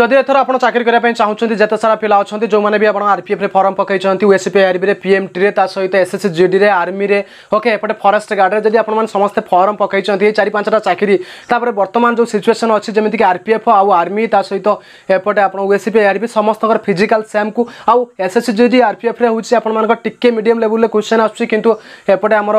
যদি এথর আপনার চাকরি করা চাহুন যেত সারা পিলা অনেক যে আপনার আরপিএফ রে ফর্ম পকাইছেন ওএসপি আরবি পিএমটি তা সহ এসএসসি জিডি আর্মি ওকে এপটে ফরেস্ট গার্ডে যদি আপনার সমস্ত ফর্ম পকাইছেন এই চারি পাঁচটা চাকরি তাপরে বর্তমান যে সিচুয়েসন অছি যেমি আরপিএফ আর্মি তা সহ এপটে আপনার ওএসপি আরবি সমস্ত ফিজিকাল স্যামকু আসএসসি জিডি আরপিএফ রে হচ্ছে আপনার টিকি মিডিয়াম লেভেলের কোশ্চেন আসছে কিন্তু এপটে আমার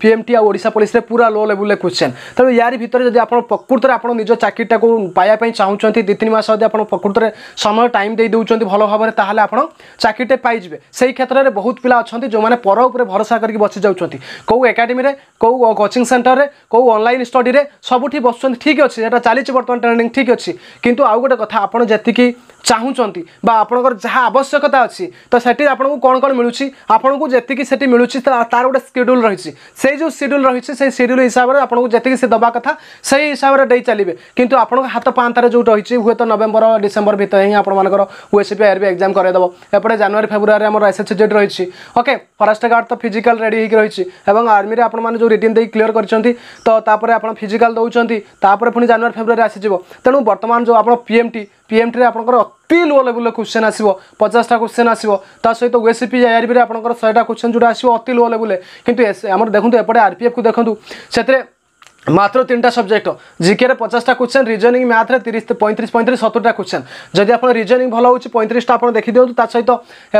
পিএমটি আশা পুলিশ পুরা লো লেভেলের কোশ্চেন তেমন ইয়ার ভিতরে যদি আপনার প্রকৃতরে আপনার নিজ চাকরিটা পাইয়া চাহুন দুই তিন ତିନି ମାସ ଯଦି ଆପଣ ପ୍ରକୃତରେ ସମୟ ଟାଇମ୍ ଦେଇ ଦେଉଛନ୍ତି ଭଲ ଭାବରେ ତାହେଲେ ଆପଣ ଚାକିରିଟେ ପାଇଯିବେ ସେହି କ୍ଷେତ୍ରରେ ବହୁତ ପିଲା ଅଛନ୍ତି ଯେଉଁମାନେ ପର ଉପରେ ଭରସା କରିକି ବସି ଯାଉଛନ୍ତି କେଉଁ ଏକାଡେମୀରେ କେଉଁ କୋଚିଂ ସେଣ୍ଟରରେ କେଉଁ ଅନଲାଇନ୍ ଷ୍ଟଡ଼ିରେ ସବୁଠି ବସୁଛନ୍ତି ଠିକ୍ ଅଛି ସେଇଟା ଚାଲିଛି ବର୍ତ୍ତମାନ ଟ୍ରେଣ୍ଡିଂ ଠିକ୍ ଅଛି କିନ୍ତୁ ଆଉ ଗୋଟେ କଥା ଆପଣ ଯେତିକି ଚାହୁଁଛନ୍ତି ବା ଆପଣଙ୍କର ଯାହା ଆବଶ୍ୟକତା ଅଛି ତ ସେଠି ଆପଣଙ୍କୁ କ'ଣ କ'ଣ ମିଳୁଛି ଆପଣଙ୍କୁ ଯେତିକି ସେଠି ମିଳୁଛି ତା'ର ଗୋଟେ ସ୍କେଡ୍ୟୁଲ୍ ରହିଛି ସେଇ ଯେଉଁ ସେଡ୍ୟୁଲ୍ ରହିଛି ସେଇ ସେଡ୍ୟୁଲ୍ ହିସାବରେ ଆପଣଙ୍କୁ ଯେତିକି ସେ ଦେବା କଥା ସେଇ ହିସାବରେ ଦେଇ ଚାଲିବେ କିନ୍ତୁ ଆପଣଙ୍କ ହାତ ପାହାନ୍ତାରେ ଯେଉଁ ରହିଛି ହୁଏତ ତ ନଭେମ୍ବର ଡିସେମ୍ବର ଭିତରେ ହିଁ ଆପଣମାନଙ୍କର ଓଏସିପି ଆଇଆରବି ଏକ୍ଜାମ୍ କରାଇଦେବ ଏପଟେ ଜାନୁଆରୀ ଫେବୃଆରୀ ଆମର ଏସ୍ଏସ୍ସି ଜେଟ୍ ରହିଛି ଓକେ ଫରେଷ୍ଟ ଗାର୍ଡ଼ ତ ଫିଜିକାଲ ରେଡ଼ି ହେଇକି ରହିଛି ଏବଂ ଆର୍ମିରେ ଆପଣମାନେ ଯେଉଁ ରିଟିନ୍ ଦେଇ କ୍ଲିୟର କରିଛନ୍ତି ତ ତାପରେ ଆପଣ ଫିଜିକାଲ ଦେଉଛନ୍ତି ତାପରେ ପୁଣି ଜାନୁଆରୀ ଫେବୃଆରୀ ଆସିଯିବ ତେଣୁ ବର୍ତ୍ତମାନ ଯେଉଁ ଆପଣ ପିଏମ୍ଟି ପିଏମ୍ଟିରେ ଆପଣଙ୍କର ଅତି ଲୋ ଲେଭେଲର କ୍ୱେଶ୍ଚନ୍ ଆସିବ ପଚାଶଟା କ୍ୱେଶ୍ଚନ୍ ଆସିବ ତା ସହିତ ଓଏସିପି ଆଇଆରବିରେ ଆପଣଙ୍କର ଶହେଟା କ୍ୱେଶ୍ଚନ୍ ଯେଉଁଟା ଆସିବ ଅତି ଲୋ ଲେଭେଲରେ କିନ୍ତୁ ଆମର ଦେଖନ୍ତୁ ଏପଟେ ଆର୍ପିଏଫ୍କୁ ଦେଖନ୍ତୁ ସେଥିରେ মাত্র তিনটা সবজেক্ট জিকের পচাশটা কোশ্চেন রিজনিং ম্যাথ্রে তিরিশ পঁয়ত্রিশ পঁয়ত্রিশ সতুরিটা কোশ্চেন যদি আপনার রিজনিং ভালো হচ্ছে পঁয়ত্রিশটা আপনার দেখি দিও তার সহ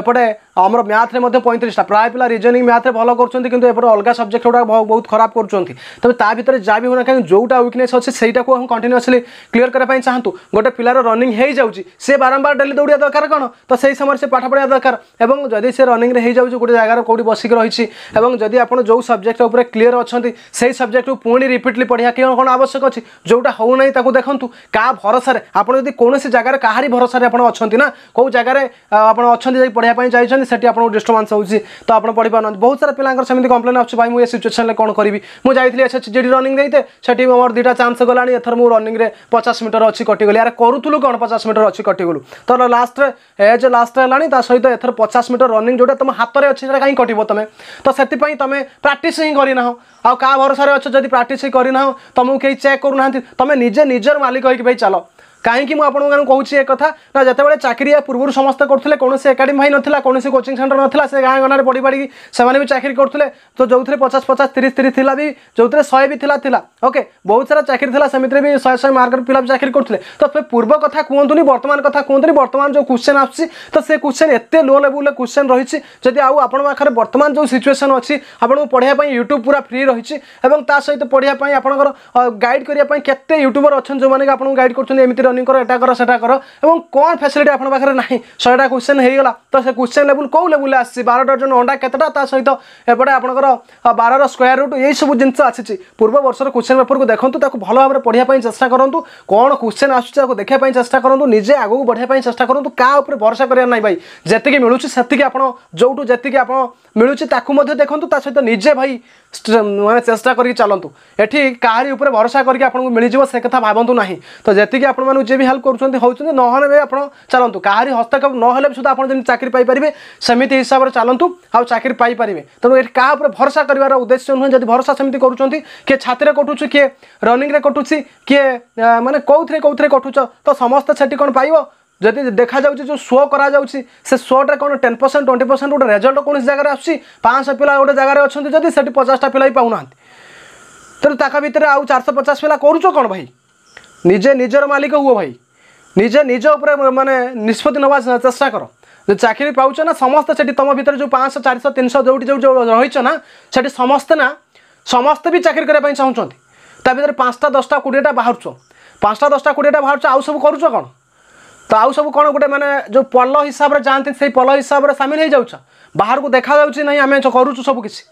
এপটে আমার ম্যাথ্রে মধ্যে পঁয়ত্রিশটা প্রায় পিলা রিজনিং ম্যাথ্রে ভালো করছেন কিন্তু এপটে অলগা সবজেক্ট গুড়া বহু খারাপ করছেন তবে তা ভিতরে যা বি হোনা কেন যেটা উইকনেস অছে সেইটা আমি কন্টিনিউসলি ক্লিয়ার করা চাহতু গোটে পিলার রনিং হয়ে যাচ্ছে সে বারম্বার ডেলি দৌড়া দরকার কোণ তো সেই সময় সে পাঠ পড়া দরকার এবং যদি সে রনিংরে হয়ে যাচ্ছে গোটে জায়গার কোটি বসিক রয়েছে এবং যদি আপনার যে সবজেক্ট উপরে ক্লিয়ার অনেক সেই সবজেক্ট পুঁ রিপিট কমপ্লিটলি পড়া কি কোণ আবশ্যক অছি যেটা হো না তাকে দেখুন কা ভরসার আপনার যদি কৌশি জায়গার কাহারি ভরসার আপনার অনেক না কেউ জায়গার আপনার অনেক পড়া যাই সেটি আপনার ডিস্টর্বান্স হচ্ছে তো আপনার পড়ি পাওয়া বহুত সারা পিলাঙ্কর সেমি কমপ্লেন আসছে ভাই মু এ সিচুয়েসনে কোণ করবি মু যাই এসএচজিডি রনিং দিতে সেটি মোর দুইটা চান্স গলানি এথর মু রনিংরে পচাশ মিটর অছি কটিগলি আর করুলু কোণ পচাশ মিটর অছি কটিগলু তো লাস্টরে এজ লাস্ট হলানি তা সহিত এথর পচাশ মিটর রনিং যেটা তোমার হাতরে অছি সেটা কাই কটিব তুমি তো সেপাই তুমি প্রাকটিস হি করি না আ কা ভরসার অছ যদি প্রাকটিস କରିନାହୁଁ ତୁମକୁ କେହି ଚେକ୍ କରୁନାହାନ୍ତି ତୁମେ ନିଜେ ନିଜର ମାଲିକ ହେଇକି ଭାଇ ଚାଲ কাহিঁকি ମୁଁ ଆପଣମାନଙ୍କୁ କହୁଛି ଏ କଥା ନା ଯେତେବେଳେ ଚାକିରିଆ ପୂର୍ବରୁ ସମସ୍ତେ କରୁଥିଲେ କୌଣସି ଏକାଡେମୀ ଭାଇ ନଥିଲା କୌଣସି କୋଚିଂ ସେଣ୍ଟର ନଥିଲା ସେ ଗାଁ ଗଣ୍ଡାରେ ପଢ଼ି ପଢ଼ିକି ସେମାନେ ବି ଚାକିରି କରୁଥିଲେ ତ ଯେଉଁଥିରେ ପଚାଶ ପଚାଶ ତିରିଶ ତିରିଶ ଥିଲା ବି ଯେଉଁଥିରେ ଶହେ ବି ଥିଲା ଥିଲା ଓକେ ବହୁତ ସାରା ଚାକିରି ଥିଲା ସେମିତିରେ ବି ଶହେ ଶହେ ମାର୍କର ପିଲା ଚାକିରି କରୁଥିଲେ ତ ପୂର୍ବ କଥା କୁହନ୍ତୁନି ବର୍ତ୍ତମାନ କଥା କୁହନ୍ତୁନି ବର୍ତ୍ତମାନ ଯେଉଁ କ୍ୱେଶ୍ଚନ୍ ଆସୁଛି ତ ସେ କ୍ୱେଶ୍ଚନ୍ ଏତେ ଲୋ ଲେବୁଲ୍ରେ କ୍ୱେଶ୍ଚନ୍ ରହିଛି ଯଦି ଆଉ ଆପଣଙ୍କ ପାଖରେ ବର୍ତ୍ତମାନ ଯେଉଁ ସିଚୁଏସନ୍ ଅଛି ଆପଣଙ୍କୁ ପଢ଼ିବା ପାଇଁ ୟୁଟ୍ୟୁବ୍ ପୁରା ଫ୍ରି ରହିଛି ଏବଂ ତା ସହିତ ପଢ଼ିବା ପାଇଁ ଆପଣଙ୍କର ଗାଇଡ଼ କରିବା ପାଇଁ କେତେ ୟୁଟ୍ୟୁବର ଅଛନ୍ତି ଯେଉଁମାନେ ଆପଣଙ୍କୁ ଗାଇଡ଼ କରୁଛନ୍ତି ଏମିତିରେ টর্নিং কর এটা কর সেটা কর এবং কোণ ফ্যাসিলিটি আপনার পাখে না শহেটা কোশ্চেন হয়েগলা তো সে কোশ্চেন লেভেল কেউ লেভেল আসছে বার ডজন অন্ডা কতটা তা সহ এপটে আপনার বারর স্কোয়ার রুট এইসব জিনিস আসিছে পূর্ব বর্ষর কোশ্চেন পেপরক দেখুন তাকে ভাল ভাবে পড়া চেষ্টা করতু কোণ কোশ্চেন আসুছে তাকে দেখা চেষ্টা করতু নিজে আগুক বড়া চেষ্টা করতু কাহা উপরে ভরসা করার নাই ভাই যেতিকি মিলুছে সেতিকি আপনার যেটু যেতিকি আপনার মিলুছে তাকে মধ্যে দেখুন তা সহ নিজে ভাই মানে চেষ্টা করি চালু এটি কাহারি উপরে ভরসা করি আপনার মিলিযোগ সে কথা ভাবতু না তো যেতিকি আপনার ଭିତରୁ ଯିଏ ବି ହେଲ୍ପ କରୁଛନ୍ତି ହେଉଛନ୍ତି ନହେଲେ ଆପଣ ଚାଲନ୍ତୁ କାହାରି ହସ୍ତକ୍ଷେପ ନହେଲେ ବି ସୁଦ୍ଧା ଆପଣ ଯେମିତି ଚାକିରି ପାଇପାରିବେ ସେମିତି ହିସାବରେ ଚାଲନ୍ତୁ ଆଉ ଚାକିରି ପାଇପାରିବେ ତେଣୁ ଏଠି କାହା ଉପରେ ଭରସା କରିବାର ଉଦ୍ଦେଶ୍ୟ ନୁହେଁ ଯଦି ଭରସା ସେମିତି କରୁଛନ୍ତି କିଏ ଛାତିରେ କଟୁଛି କିଏ ରନିଂରେ କଟୁଛି କିଏ ମାନେ କେଉଁଥିରେ କେଉଁଥିରେ କଟୁଛ ତ ସମସ୍ତେ ସେଠି କ'ଣ ପାଇବ ଯଦି ଦେଖାଯାଉଛି ଯେଉଁ ଶୋ କରାଯାଉଛି ସେ ଶୋଟା କ'ଣ ଟେନ୍ ପରସେଣ୍ଟ ଟ୍ୱେଣ୍ଟି ପରସେଣ୍ଟ ଗୋଟେ ରେଜଲ୍ଟ କୌଣସି ଜାଗାରେ ଆସୁଛି ପାଞ୍ଚଶହ ପିଲା ଗୋଟେ ଜାଗାରେ ଅଛନ୍ତି ଯଦି ସେଠି ପଚାଶଟା ପିଲା ବି ପାଉନାହାନ୍ତି ତେଣୁ ତାଙ୍କ ଭିତରେ ଆଉ ଚାରିଶହ ପଚାଶ ପିଲା କରୁଛ କ'ଣ ଭାଇ নিজে নিজের মালিক ହୁଅ ভাই নিজে নিজ উপরে মানে ନିଷ୍ପତ୍ତି নেওয়ার চেষ্টা কর যে চাকরি পাওছ না সমস্ত সেটি তোমার ভিতরে যে পাঁচশো চারিশো তিনশো যেটি যে রয়েছ না সেটি সমস্তে না সমস্তে বি চাকরি করা চাহুমান তা ভিতরে পাঁচটা দশটা কোড়িয়েটা বাহুছ পাঁচটা দশটা কোড়িয়েটা বাহুছ আউ সব করুছ কোণ তো আউ সব কোণ গোটে মানে যে পল হিসাবে যা সেই পল হিসাবে সামিল হয়ে যাচ্ছ বাহারক দেখা যাচ্ছে না আমি করুছু সব কিছু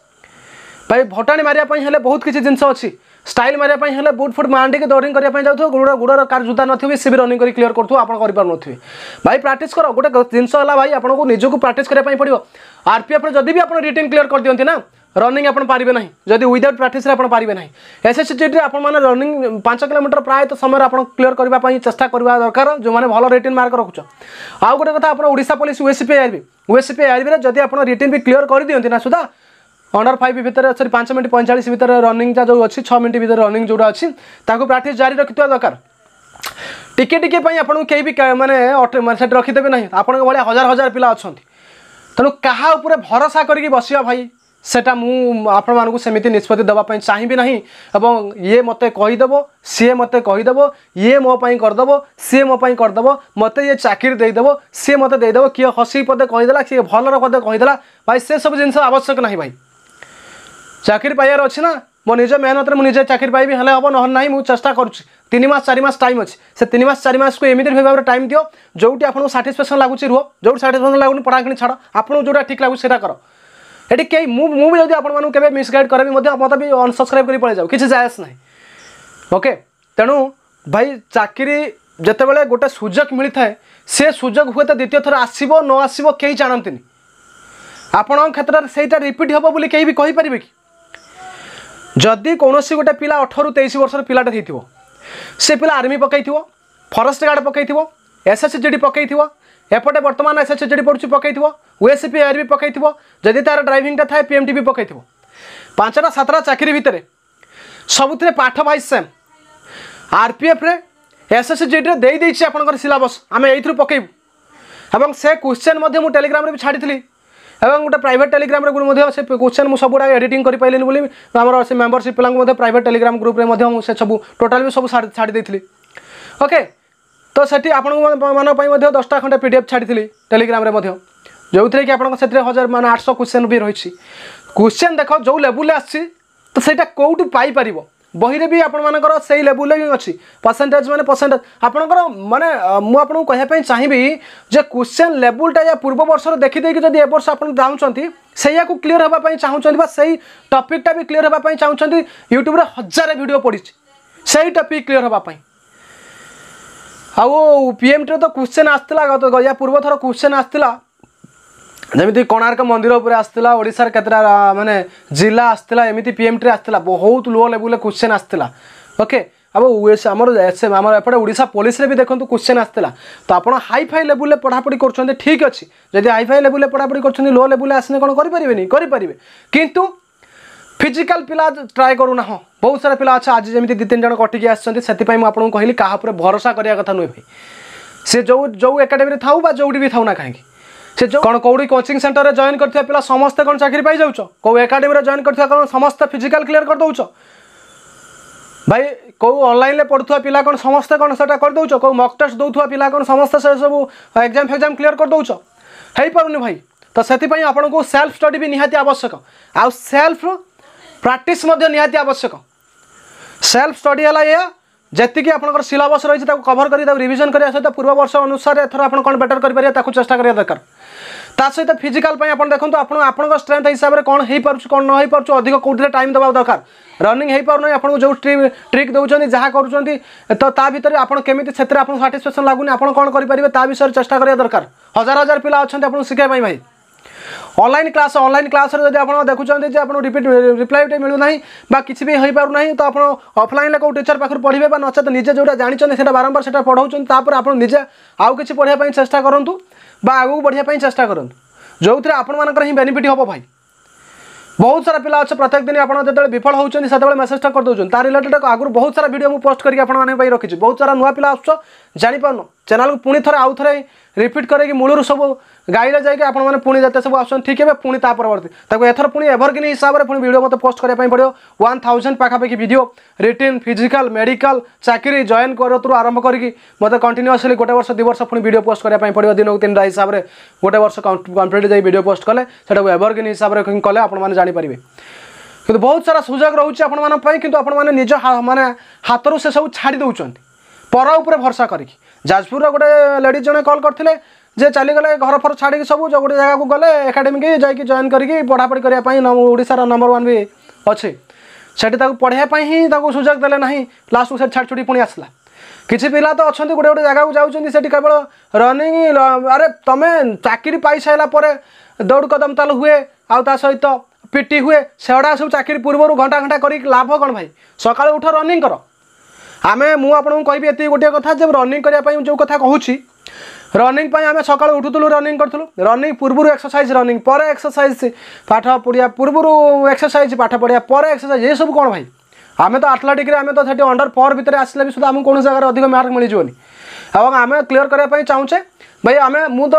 ভাই ভটাণী মারিয়া হলে বহুত কিছু জিনিস অনেক স্টাইল মারা হলে বুট ফুট মারিকি দৌড়িং করা যাও গোড় গোড়র কার জুতা নথিবে সে বি রনিং করি ক্লিয়ার করুথ আপনার করে ভাই প্র্যাকটিস কর গোটে জিনিস হল ভাই আপনার নিজকে প্র্যাকটিস করা পড়ব আরপিএফ্রে যদি বি আপনার রিটিন ক্লিয়ার করে দিকে না রনিং আপনার পারিবে না যদি উইদাউট প্র্যাকটিসে আপনার পারিবে না এসএসসি জিটি আপনার রনিং পাঁচ কিলোমিটার প্রায়ত সময় আপনার ক্লিয়ার করা চেষ্টা করা দরকার যে ভাল রিটিন মার্ক রখুছ আউ গোটে কথা আপনার Odisha police OSP IRB OSP IRB যদি আপনার রিটিন বি ক্লিয়ার করে দিকে না সুদ্ধা অন্ডর ফাইভ ভিতরে সরি পাঁচ মিনিট পঁয়চাশ ভিতরে রনিংটা যে অছি ছ মিনিট ভিতরে রনিং যেটা অছি তাকে প্র্যাকটিস জারি রাখা দরকার টিকে টিকে আপনার কে বি মানে মানে সেটি রাখিদেবে না আপনার ভাই হাজার হাজার পিলা অনেক তেমন কাহা উপরে ভরসা করি বসিবা ভাই সেটা মু আপনার সেমিতি নিষ্পতি দেওয়া চাহিবি না এবং ইয়ে মতো কইদেব সি মতো কইদেব ইয়ে মো করদেব সি মো করদেব মতো ইয়ে চাকরি দিয়েদেব সি মতো দিয়েদেব কি হসি পদে কইদেলা সি ভালর পদে কইদেলা ভাই সেসব জিনিস আবশ্যক না ভাই চাকরি পাইবার অছি না মো নিজ মেহনতরে মু নিজে চাকরি পাইবি হলে হব নহলে নাই মু চেষ্টা করুছি তিন মাস চারি মাস টাইম অছি সে তিন মাস চারি মাসকু এমিতি ভাবে টাইম দিও যেটি আপনার সাটিসফ্যাকশন লাগুছি রুহ যেটি সাটিসফ্যাকশন লাগুনি পড়াকিনি ছাড় আপনার যেটা ঠিক লাগুছে সেটা কর এটি কে মু মু যদি আপনার কেবে মিসগাইড করেবি মতো বি অনসবসক্রাইব করে পড়ে যাও কিছু যায়স না ওকে তেণু ভাই চাকরি যেতবে গোটে সুযোগ মিলি থাকে সে সুযোগ হুয়েত দ্বিতীয় থর আসব ন আসব কে জাঁতি আপনার ক্ষেত্রে সেইটা রিপিট হব বলে কে বি কইপারে কি ଯଦି କୌଣସି ଗୋଟେ ପିଲା ଅଠରରୁ ତେଇଶ ବର୍ଷର ପିଲାଟା ହେଇଥିବ ସେ ପିଲା ଆର୍ମି ପକାଇଥିବ ଫରେଷ୍ଟ ଗାର୍ଡ଼ ପକାଇଥିବ ଏସ୍ ଏସ୍ ଜି ଡି ପକାଇଥିବ ଏପଟେ ବର୍ତ୍ତମାନ ଏସ୍ ଏସ୍ ଜି ଡି ପଡ଼ୁଛି ପକାଇଥିବ ଓଏସ୍ପି ଆର୍ମି ପକାଇଥିବ ଯଦି ତା'ର ଡ୍ରାଇଭିଂଟା ଥାଏ ପି ଏମ୍ ଟି ବି ପକାଇଥିବ ପାଞ୍ଚଟା ସାତଟା ଚାକିରି ଭିତରେ ସବୁଥିରେ ପାଠ ଭାଇ ସେମ୍ ଆର୍ପିଏଫ୍ରେ ଏସ୍ ଏସ୍ ଜିଡ଼ିରେ ଦେଇଦେଇଛି ଆପଣଙ୍କର ସିଲାବସ୍ ଆମେ ଏଇଥିରୁ ପକାଇବୁ ଏବଂ ସେ କ୍ୱେଶ୍ଚନ୍ ମଧ୍ୟ ମୁଁ ଟେଲିଗ୍ରାମରେ ବି ଛାଡ଼ିଥିଲି এবং গোটে প্রাইভেট টেলিগ্রাম গ্রুপ সে কোশ্চেন মু সবুটা এডিটিং করে পাইলি বলে আমার সে মেম্বরশিপ পিলাঙ্কু প্রাইভেট টেলিগ্রাম গ্রুপে সে সব টোটাল সব ছাড়ি দিয়েছিলি ওকে তো সেটি আপনার মধ্যে দশটা খন্ডে পিডিএফ ছাড়ি টেলিগ্রামে যে ଯେଉଁଥିରେ କି ଆପଣଙ୍କ ସେଥିରେ ହଜାର ମାନେ ଆଠଶହ କୋଶ୍ଚେନ୍ ବି ରହିଛି କୋଶ୍ଚେନ୍ ଦେଖ ଯେଉଁ ଲେବୁଲ୍ରେ ଆସିଛି ତ ସେଇଟା କେଉଁଠୁ बही भी आपर से लेवल ही अच्छी परसेंटेज मैंने परसेंटेज आपर मैंने मुझे कहना चाहिए जो क्वेश्चन लेवलटा या पूर्व वर्ष देखिदे जब ए बर्ष आप चाहूँ क्लीयर होगा चाहूँगी से टपिकटा भी क्लीयर होगा चाहूँगी यूट्यूब्रे हजार भिड पड़ी से ही टपिक क्लीयर होगापी आओ पी टी तो क्वेश्चन आसला पूर्व थर क्वेश्चन आसला ଯେମିତି କୋଣାର୍କ ମନ୍ଦିର ଉପରେ ଆସିଥିଲା ଓଡ଼ିଶାର କେତେଟା ମାନେ ଜିଲ୍ଲା ଆସିଥିଲା ଏମିତି ପିଏମ୍ଟିରେ ଆସିଥିଲା ବହୁତ ଲୋ ଲେବୁଲ୍ରେ କୋଶ୍ଚେନ୍ ଆସିଥିଲା ଓକେ ଆଉ ଆମର ଆମର ଏପଟେ ଓଡ଼ିଶା ପୋଲିସରେ ବି ଦେଖନ୍ତୁ କୋଶ୍ଚେନ୍ ଆସିଥିଲା ତ ଆପଣ ହାଇ ଫାଇ ଲେବୁଲ୍ରେ ପଢ଼ାପଢ଼ି କରୁଛନ୍ତି ଠିକ୍ ଅଛି ଯଦି ହାଇ ଫାଇ ଲେବୁଲ୍ରେ ପଢ଼ାପଢ଼ି କରୁଛନ୍ତି ଲୋ ଲେବୁଲ୍ରେ ଆସିଲେ କ'ଣ କରିପାରିବେନି କରିପାରିବେ କିନ୍ତୁ ଫିଜିକାଲ ପିଲା ଟ୍ରାଏ କରୁନାହଁ ବହୁତ ସାରା ପିଲା ଅଛି ଆଜି ଯେମିତି ଦୁଇ ତିନି ଜଣ କଟିକି ଆସିଛନ୍ତି ସେଥିପାଇଁ ମୁଁ ଆପଣଙ୍କୁ କହିଲି କାହା ଉପରେ ଭରସା କରିବା କଥା ନୁହେଁ ଭାଇ ସେ ଯେଉଁ ଯେଉଁ ଏକାଡେମୀରେ ଥାଉ ବା ଯେଉଁଠି ବି ଥାଉ ନା କାହିଁକି সে কোণ কোটি কোচিং সেটর জয়েন করে পিলা সমস্তে কোণ চাকরি পাই যাচ্ছ কেউ একাডেমি জয়েন করে কোণ সমস্তে ফিজিকাল ক্লিয়ার করে দৌছ ভাই কেউ অনলাইনে পড়ুয়া পিলা কোণ সমস্তে কোণ সেটা করে দৌছ কেউ মক টেস্ট দৌথা পিলা কোণ সমস্তে সেসব এক্সাম ফেক্সাম ক্লিয়ার করে দৌছ হয়েপারুনি ভাই তো সেই আপনার সেলফ স্টডি বি নিহতি আবশ্যক আলফ প্রাটিস নিহতি আবশ্যক সেলফ স্টডি হল এয়া ଯେତିକି ଆପଣଙ୍କର ସିଲାବସ୍ ରହିଛି ତାକୁ କଭର୍ କରି ତାକୁ ରିଭିଜନ୍ କରିବା ସହିତ ପୂର୍ବବର୍ଷ ଅନୁସାରେ ଏଥର ଆପଣ କ'ଣ ବେଟର୍ କରିପାରିବେ ତାକୁ ଚେଷ୍ଟା କରିବା ଦରକାର ତା ସହିତ ଫିଜିକାଲ୍ ପାଇଁ ଆପଣ ଦେଖନ୍ତୁ ଆପଣ ଆପଣଙ୍କ ଷ୍ଟ୍ରେନ୍ଥ ହିସାବରେ କ'ଣ ହେଇପାରୁଛି କ'ଣ ନ ହେଇପାରୁଛି ଅଧିକ କେଉଁଥିରେ ଟାଇମ୍ ଦେବା ଦରକାର ରନିଂ ହେଇପାରୁନି ଆପଣଙ୍କୁ ଯେଉଁ ଟ୍ରିକ୍ ଦେଉଛନ୍ତି ଯାହା କରୁଛନ୍ତି ତ ତା ଭିତରେ ଆପଣ କେମିତି ସେଥିରେ ଆପଣଙ୍କୁ ସାଟିସ୍ଫ୍ୟାକ୍ସନ୍ ଲାଗୁନି ଆପଣ କ'ଣ କରିପାରିବେ ତା ବିଷୟରେ ଚେଷ୍ଟା କରିବା ଦରକାର ହଜାର ହଜାର ପିଲା ଅଛନ୍ତି ଆପଣଙ୍କୁ ଶିଖାଇବା ପାଇଁ ଭାଇ অনলাইন ক্লাস অনলাইন ক্লাসরে যদি আপনার দেখুছেন যে আপনার রিপিট রিপ্লাই মিলু না বা কিছু বি হয়ে পু না তো আপনার অফলাইনে কেউ টিচর পাখু পড়বে বা নচেত নিজে যেটা জাঁচান সেটা বারম্বার সেটা পড়াউছেন তাপরে আপনার নিজে আউ কিছু পড়া চেষ্টা করতু বা আগুক বড়া চেষ্টা করতু ଯେଉଁଥିରେ ଆପଣମାନଙ୍କର ହିଁ ବେନିଫିଟ୍ ହେବ ଭାଇ ବହୁତ ସାରା ପିଲା ଅଛି ପ୍ରତ୍ୟେକ ଦିନ ଆପଣ ଯେତେବେଳେ ବିଫଳ ହେଉଛନ୍ତି ସେତେବେଳେ ମେସେଜଟା କରିଦେଉଛନ୍ତି ତା ରିଲେଟେଡ଼୍ ଆଗରୁ ବହୁତ ସାରା ଭିଡ଼ିଓ ମୁଁ ପୋଷ୍ଟ କରିକି ଆପଣମାନଙ୍କ ପାଇଁ ରଖିଛି ବହୁତ ସାରା ନୂଆ ପିଲା ଆସୁଛ ଜାଣିପାରୁନ ଚ୍ୟାନେଲ୍କୁ ପୁଣି ଥରେ ଆଉ ଥରେ ରିପିଟ୍ କରିକି ମୂଳରୁ ସବୁ ଗାଇଲେ ଯାଇକି ଆପଣମାନେ ପୁଣି ଯେତେ ସବୁ ଆସୁଛନ୍ତି ଠିକ୍ ହେବେ ପୁଣି ତା ପରବର୍ତ୍ତୀ ତାକୁ ଏଥର ପୁଣି ଏଭରଗ୍ରିନ୍ ହିସାବରେ ପୁଣି ଭିଡ଼ିଓ ମୋତେ ପୋଷ୍ଟ କରିବା ପାଇଁ ପଡ଼ିବ ୱାନ୍ ଥାଉଜେଣ୍ଡ ପାଖାପାଖି ଭିଡ଼ିଓ ରିଟିନ୍ ଫିଜିକାଲ୍ ମେଡ଼ିକାଲ୍ ଚାକିରି ଜଏନ୍ କରିବାରୁ ଆରମ୍ଭ କରିକି ମୋତେ କଣ୍ଟିନ୍ୟୁଅସ୍ଲି ଗୋଟେ ବର୍ଷ ଦୁଇ ବର୍ଷ ପୁଣି ଭିଡ଼ିଓ ପୋଷ୍ଟ କରିବା ପାଇଁ ପଡ଼ିବ ଦିନକୁ ତିନିଟା ହିସାବରେ ଗୋଟେ ବର୍ଷ କମ୍ପ୍ଲିଟ୍ ଯାଇ ଭିଡ଼ିଓ ପୋଷ୍ଟ କଲେ ସେଟାକୁ ଏଭରଗ୍ରିନ୍ ହିସାବରେ କଲେ ଆପଣମାନେ ଜାଣିପାରିବେ କିନ୍ତୁ ବହୁତ ସାରା ସୁଯୋଗ ରହୁଛି ଆପଣମାନଙ୍କ ପାଇଁ କିନ୍ତୁ ଆପଣମାନେ ନିଜ ମାନେ ହାତରୁ ସେସବୁ ଛାଡ଼ି ଦେଉଛନ୍ତି ପର ଉପରେ ଭରସା କରିକି ଯାଜପୁରର ଗୋଟେ ଲେଡ଼ିଜ୍ ଜଣେ କଲ୍ କରିଥିଲେ ଯେ ଚାଲିଗଲେ ଘର ଫର ଛାଡ଼ିକି ସବୁ ଗୋଟେ ଜାଗାକୁ ଗଲେ ଏକାଡେମିକି ଯାଇକି ଜଏନ୍ କରିକି ପଢ଼ାପଢ଼ି କରିବା ପାଇଁ ଓଡ଼ିଶାର ନମ୍ବର ୱାନ୍ ବି ଅଛି ସେଠି ତାକୁ ପଢ଼ିବା ପାଇଁ ହିଁ ତାକୁ ସୁଯୋଗ ଦେଲେ ନାହିଁ ଲାଷ୍ଟକୁ ସେଠି ଛାଡ଼ି ଛୁଟି ପୁଣି ଆସିଲା କିଛି ପିଲା ତ ଅଛନ୍ତି ଗୋଟେ ଗୋଟେ ଜାଗାକୁ ଯାଉଛନ୍ତି ସେଠି କେବଳ ରନିଂ ଆରେ ତମେ ଚାକିରି ପାଇସାରିଲା ପରେ ଦୌଡ଼ କଦମ ତାଲ ହୁଏ ଆଉ ତା ସହିତ ପିଟି ହୁଏ ସେଗୁଡ଼ା ସବୁ ଚାକିରି ପୂର୍ବରୁ ଘଣ୍ଟା ଘଣ୍ଟା କରିକି ଲାଭ କ'ଣ ଭାଇ ସକାଳୁ ଉଠ ରନିଂ କର ଆମେ ମୁଁ ଆପଣଙ୍କୁ କହିବି ଏତିକି ଗୋଟିଏ କଥା ଯେ ରନିଂ କରିବା ପାଇଁ ଯେଉଁ କଥା କହୁଛି ରନିଂ ପାଇଁ ଆମେ ସକାଳୁ ଉଠୁଥିଲୁ ରନିଂ କରୁଥିଲୁ ରନିଂ ପୂର୍ବରୁ ଏକ୍ସରସାଇଜ୍ ରନିଂ ପରେ ଏକ୍ସରସାଇଜ୍ ପାଠ ପଢ଼ିବା ପୂର୍ବରୁ ଏକ୍ସରସାଇଜ୍ ପାଠ ପଢ଼ିବା ପରେ ଏକ୍ସରସାଇଜ୍ ଏସବୁ କ'ଣ ଭାଇ ଆମେ ତ ଆଥଲେଟିକ୍ରେ ଆମେ ତ ସେଠି ଅଣ୍ଡର ଫୋର୍ ଭିତରେ ଆସିଲେ ବି ସୁଦ୍ଧା ଆମକୁ କୌଣସି ଜାଗାରେ ଅଧିକ ମାର୍କ ମିଳିଯିବନି ଏବଂ ଆମେ କ୍ଲିଅର୍ କରିବା ପାଇଁ ଚାହୁଁଛେ ଭାଇ ଆମେ ମୁଁ ତ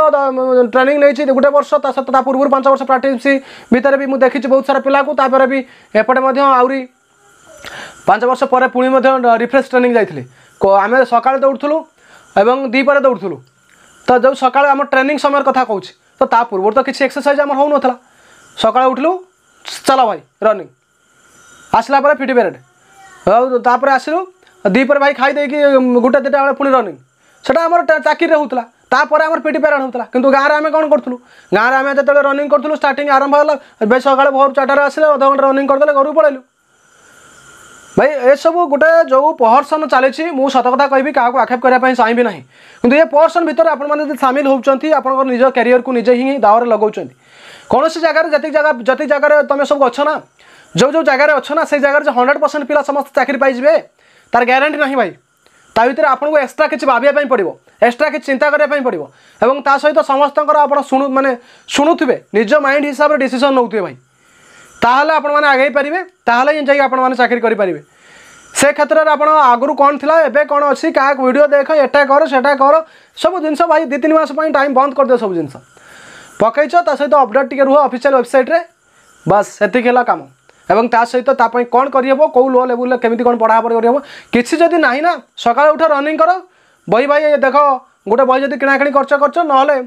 ଟ୍ରେନିଂ ନେଇଛି ଗୋଟେ ବର୍ଷ ତା ସହିତ ତା ପୂର୍ବରୁ ପାଞ୍ଚ ବର୍ଷ ପ୍ରାକ୍ଟିସ୍ ଭିତରେ ବି ମୁଁ ଦେଖିଛି ବହୁତ ସାରା ପିଲାକୁ ତାପରେ ବି ଏପଟେ ମଧ୍ୟ ଆହୁରି ପାଞ୍ଚ ବର୍ଷ ପରେ ପୁଣି ମଧ୍ୟ ରିଫ୍ରେଶ୍ ଟ୍ରେନିଂ ଯାଇଥିଲି ଆମେ ସକାଳେ ଦୌଡ଼ୁଥିଲୁ ଏବଂ ଦ୍ୱିପହରେ ଦୌଡ଼ୁଥିଲୁ ତ ଯେଉଁ ସକାଳେ ଆମ ଟ୍ରେନିଂ ସମୟର କଥା କହୁଛି ତ ତା ପୂର୍ବରୁ ତ କିଛି ଏକ୍ସରସାଇଜ୍ ଆମର ହେଉନଥିଲା ସକାଳେ ଉଠିଲୁ ଚାଲ ଭାଇ ରନିଂ ଆସିଲା ପରେ ପିଟି ପ୍ୟାରେଡ଼ ଆଉ ତାପରେ ଆସିଲୁ ଦ୍ୱିପହରେ ଭାଇ ଖାଇଦେଇକି ଗୋଟେ ଦୁଇଟା ବେଳେ ପୁଣି ରନିଂ ସେଟା ଆମର ଚାକିରିରେ ହେଉଥିଲା ତାପରେ ଆମର ପିଟି ପ୍ୟାରେଡ଼ ହେଉଥିଲା କିନ୍ତୁ ଗାଁରେ ଆମେ କ'ଣ କରୁଥିଲୁ ଗାଁରେ ଆମେ ଯେତେବେଳେ ରନିଂ କରୁଥିଲୁ ଷ୍ଟାର୍ଟିଂ ଆରମ୍ଭ ହେଲା ବେଶ ସକାଳେ ଭୋର ଚାରିଟାରେ ଆସିଲେ ଅଧଘଣ୍ଟା ରନିଂ କରିଦେଲେ ଘରକୁ ପଳେଇଲୁ ଭାଇ ଏସବୁ ଗୋଟେ ଯେଉଁ ପ୍ରହର୍ସନ ଚାଲିଛି ମୁଁ ସତ କଥା କହିବି କାହାକୁ ଆକ୍ଷେପ କରିବା ପାଇଁ ଚାହିଁବି ନାହିଁ କିନ୍ତୁ ଏ ପ୍ରହର୍ସନ ଭିତରେ ଆପଣମାନେ ଯଦି ସାମିଲ ହେଉଛନ୍ତି ଆପଣଙ୍କର ନିଜ କ୍ୟାରିୟରକୁ ନିଜେ ହିଁ ଦାୱରେ ଲଗାଉଛନ୍ତି କୌଣସି ଜାଗାରେ ଯେତିକି ଜାଗା ଯେତିକି ଜାଗାରେ ତମେ ସବୁ ଅଛ ନା ଯେଉଁ ଯେଉଁ ଜାଗାରେ ଅଛ ନା ସେଇ ଜାଗାରେ ହଣ୍ଡ୍ରେଡ଼ ପରସେଣ୍ଟ ପିଲା ସମସ୍ତେ ଚାକିରି ପାଇଯିବେ ତାର ଗ୍ୟାରେଣ୍ଟି ନାହିଁ ଭାଇ ତା ଭିତରେ ଆପଣଙ୍କୁ ଏକ୍ସଟ୍ରା କିଛି ଭାବିବା ପାଇଁ ପଡ଼ିବ ଏକ୍ସଟ୍ରା କିଛି ଚିନ୍ତା କରିବା ପାଇଁ ପଡ଼ିବ ଏବଂ ତା ସହିତ ସମସ୍ତଙ୍କର ଆପଣ ଶୁଣୁ ମାନେ ଶୁଣୁଥିବେ ନିଜ ମାଇଣ୍ଡ ହିସାବରେ ଡିସିସନ୍ ନେଉଥିବେ ଭାଇ ତାହେଲେ ଆପଣମାନେ ଆଗେଇ ପାରିବେ ତାହେଲେ ହିଁ ଯାଇ ଆପଣମାନେ ଚାକିରି କରିପାରିବେ ସେ କ୍ଷେତ୍ରରେ ଆପଣ ଆଗରୁ କ'ଣ ଥିଲା ଏବେ କ'ଣ ଅଛି କାହାକୁ ଭିଡ଼ିଓ ଦେଖ ଏଟା କର ସେଟା କର ସବୁ ଜିନିଷ ଭାଇ ଦୁଇ ତିନି ମାସ ପାଇଁ ଟାଇମ୍ ବନ୍ଦ କରିଦିଅ ସବୁ ଜିନିଷ ପକାଇଛ ତା ସହିତ ଅପଡ଼େଟ୍ ଟିକେ ରୁହ ଅଫିସିଆଲ୍ ୱେବସାଇଟ୍ରେ ବାସ୍ ସେତିକି ହେଲା କାମ ଏବଂ ତା ସହିତ ତା ପାଇଁ କ'ଣ କରିହେବ କେଉଁ ଲୋ ଲେବୁଲ୍ରେ କେମିତି କ'ଣ ପଢ଼ାପଢ଼ି କରିହେବ କିଛି ଯଦି ନାହିଁ ନା ସକାଳୁ ଉଠ ରନିଂ କର ବହି ଭାଇ ଦେଖ ଗୋଟେ ବହି ଯଦି କିଣାକିଣି ଖର୍ଚ୍ଚ କରୁଛ ନହେଲେ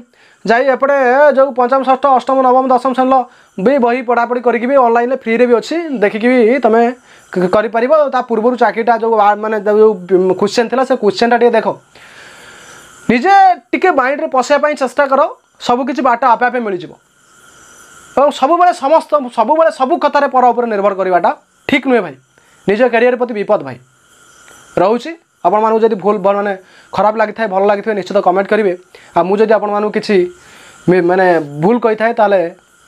ଯାଇ ଏପଟେ ଯେଉଁ ପଞ୍ଚମ ଷଷ୍ଠ ଅଷ୍ଟମ ନବମ ଦଶମ ଶ୍ରେଣୀର भी बही पढ़ापढ़ी करी भी अनलाइन फ्री में भी अच्छे देखिक भी तुम कर पूर्व चाकरीटा जो मैंने जो क्वेश्चन थी से क्वेश्चन टाइम देख निजे टी माइंड में पशाप चेषा कर सबकि बाट आपे आपे मिल जाव सब समस्त सब सब कथार पर उपर निर्भर करवाटा ठीक नुहे भाई निज कैरियर प्रति विपद भाई रोचे आपण मूँ जब मैंने खराब लगी थे भल लगी निश्चित कमेंट करेंगे आ मुझे आपण मूँ कि मैंने भूल कही थाए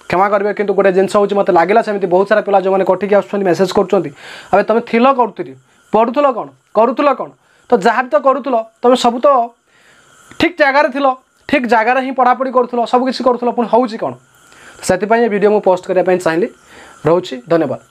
ক্ষমা করবে কিন্তু গোটে জিনিস হচ্ছে মতো লাগিলা সেমি বহু সারা পিলা যে কঠিকি আসছেন মেসেজ করছেন আবে তুমি থিল করুলি পড়ুল কম করুল কম তো যা তো করুল তুমি সবু তো ঠিক জায়গায় থিল ঠিক জায়গায় হি পড়াপড়ি করুল সবকিছু করুল পুঁ হচ্ছে কম সেপাই এ ভিডিও মু পোস্ট করা চাইলি রয়েছে ধন্যবাদ